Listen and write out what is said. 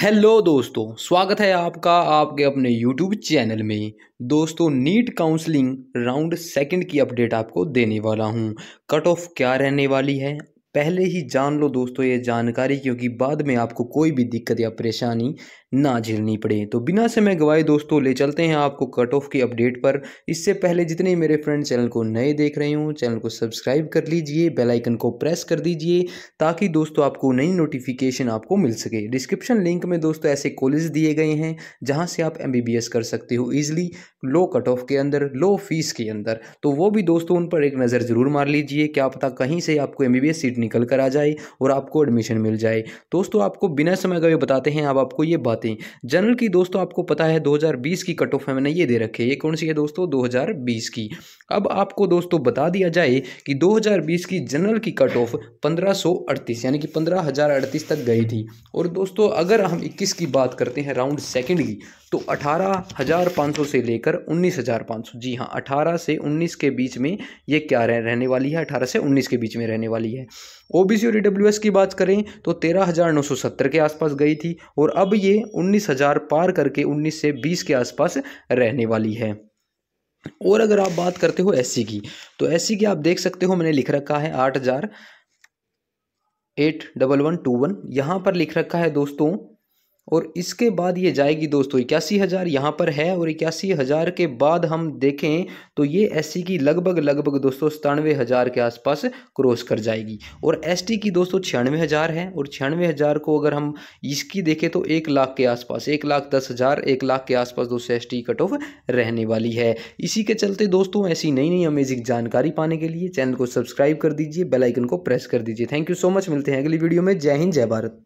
hello दोस्तों स्वागत है आपका आपके अपने यूट्यूब चैनल में दोस्तों नीट काउंसलिंग राउंड सेकंड की अपडेट आपको देने वाला हूं कट ऑफ क्या रहने वाली है पहले ही जान लो दोस्तों ये जानकारी क्योंकि बाद में आपको कोई भी दिक्कत या परेशानी ना झेलनी पड़े तो बिना समय गवाए दोस्तों ले चलते हैं आपको कट ऑफ की अपडेट पर इससे पहले जितने मेरे फ्रेंड चैनल को नए देख रहे हों चैनल को सब्सक्राइब कर लीजिए बेल आइकन को प्रेस कर दीजिए ताकि दोस्तों आपको नई नोटिफिकेशन आपको मिल सके डिस्क्रिप्शन लिंक में दोस्तों ऐसे कॉलेज दिए गए हैं जहाँ से आप एम कर सकते हो ईजिली लो कट ऑफ के अंदर लो फीस के अंदर तो वो भी दोस्तों उन पर एक नज़र ज़रूर मार लीजिए क्या पता कहीं से आपको एम सीट निकल कर आ जाए और आपको एडमिशन मिल जाए दोस्तों आपको बिना समय गए बताते हैं अब आपको ये बातें जनरल की दोस्तों आपको पता है 2020 की कट ऑफ मैंने ये दे रखी है ये कौन सी है दोस्तों 2020 की अब आपको दोस्तों बता दिया जाए कि 2020 की जनरल की कट ऑफ अड़तीस यानी कि अड़तीस तक गई थी और दोस्तों अगर हम इक्कीस की बात करते हैं राउंड सेकेंड की तो 18,500 से लेकर 19,500 जी हाँ 18 से 19 के बीच में ये क्या रहने वाली है 18 से 19 के बीच में रहने वाली है ओबीसी और ईडब्ल्यूएस e की बात करें तो तेरह हज़ार नौ सौ सत्तर के आसपास गई थी और अब ये उन्नीस हज़ार पार करके उन्नीस से बीस के आसपास रहने वाली है और अगर आप बात करते हो एससी की तो एससी की आप देख सकते हो मैंने लिख रखा है आठ हज़ार eight double one two one यहाँ पर लिख रखा है दोस्तों और इसके बाद ये जाएगी दोस्तों इक्यासी हज़ार यहाँ पर है और इक्यासी हज़ार के बाद हम देखें तो ये एस की लगभग लगभग दोस्तों सतानवे हज़ार के आसपास क्रॉस कर जाएगी और एस की दोस्तों छियानवे हज़ार है और छियानवे हज़ार को अगर हम इसकी देखें तो एक लाख के आसपास एक लाख दस हज़ार एक लाख के आसपास दोस्तों एस कट ऑफ रहने वाली है इसी के चलते दोस्तों ऐसी नई नई अमेजिंग जानकारी पाने के लिए चैनल को सब्सक्राइब कर दीजिए बेलाइकन को प्रेस कर दीजिए थैंक यू सो मच मिलते हैं अगली वीडियो में जय हिंद जय भारत